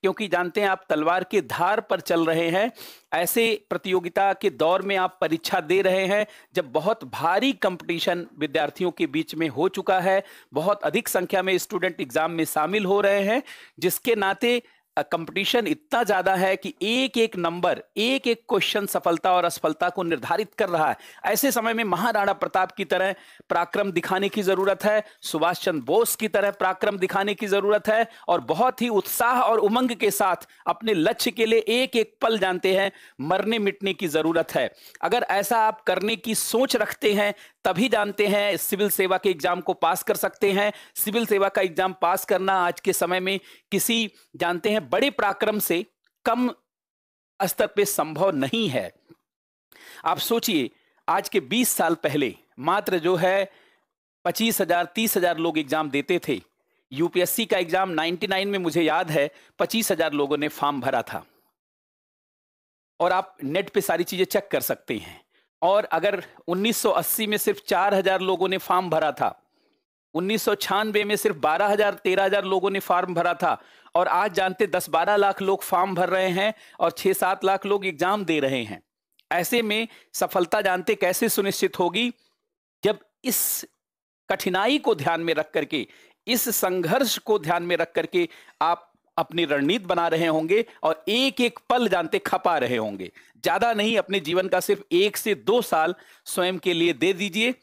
क्योंकि जानते हैं आप तलवार के धार पर चल रहे हैं ऐसे प्रतियोगिता के दौर में आप परीक्षा दे रहे हैं जब बहुत भारी कंपटीशन विद्यार्थियों के बीच में हो चुका है बहुत अधिक संख्या में स्टूडेंट एग्जाम में शामिल हो रहे हैं जिसके नाते कंपटीशन इतना ज्यादा है कि एक एक नंबर एक एक क्वेश्चन सफलता और असफलता को निर्धारित कर रहा है ऐसे समय में महाराणा प्रताप की तरह पराक्रम दिखाने की जरूरत है सुभाष चंद्र बोस की तरह पराक्रम दिखाने की जरूरत है और बहुत ही उत्साह और उमंग के साथ अपने लक्ष्य के लिए एक एक पल जानते हैं मरने मिटने की जरूरत है अगर ऐसा आप करने की सोच रखते हैं तभी जानते हैं सिविल सेवा के एग्जाम को पास कर सकते हैं सिविल सेवा का एग्जाम पास करना आज के समय में किसी जानते हैं बड़े पराक्रम से कम स्तर पे संभव नहीं है आप सोचिए आज के 20 साल पहले मात्र जो है पच्चीस हजार तीस हजार लोग एग्जाम देते थे यूपीएससी का एग्जाम 99 में मुझे याद है पच्चीस हजार लोगों ने फॉर्म भरा था और आप नेट पे सारी चीजें चेक कर सकते हैं और अगर 1980 में सिर्फ 4000 लोगों ने फॉर्म भरा था उन्नीस में सिर्फ बारह हजार तेरह हजार लोगों ने फॉर्म भरा था और आज जानते दस बारह लाख लोग फॉर्म भर रहे हैं और छह सात लाख लोग एग्जाम दे रहे हैं ऐसे में सफलता जानते कैसे सुनिश्चित होगी जब इस कठिनाई को ध्यान में रख करके इस संघर्ष को ध्यान में रख करके आप अपनी रणनीति बना रहे होंगे और एक एक पल जानते खपा रहे होंगे ज्यादा नहीं अपने जीवन का सिर्फ एक से दो साल स्वयं के लिए दे दीजिए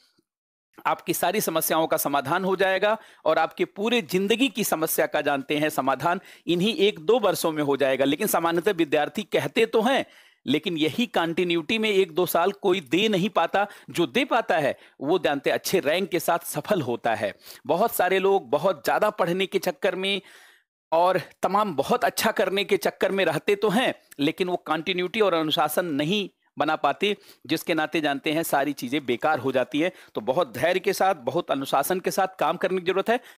आपकी सारी समस्याओं का समाधान हो जाएगा और आपके पूरे जिंदगी की समस्या का जानते हैं समाधान इन्हीं एक दो वर्षों में हो जाएगा लेकिन सामान्यतः विद्यार्थी कहते तो हैं लेकिन यही कंटिन्यूटी में एक दो साल कोई दे नहीं पाता जो दे पाता है वो जानते अच्छे रैंक के साथ सफल होता है बहुत सारे लोग बहुत ज़्यादा पढ़ने के चक्कर में और तमाम बहुत अच्छा करने के चक्कर में रहते तो हैं लेकिन वो कंटिन्यूटी और अनुशासन नहीं बना पाती जिसके नाते जानते हैं सारी चीजें बेकार हो जाती है तो बहुत धैर्य के साथ बहुत अनुशासन के साथ काम करने की जरूरत है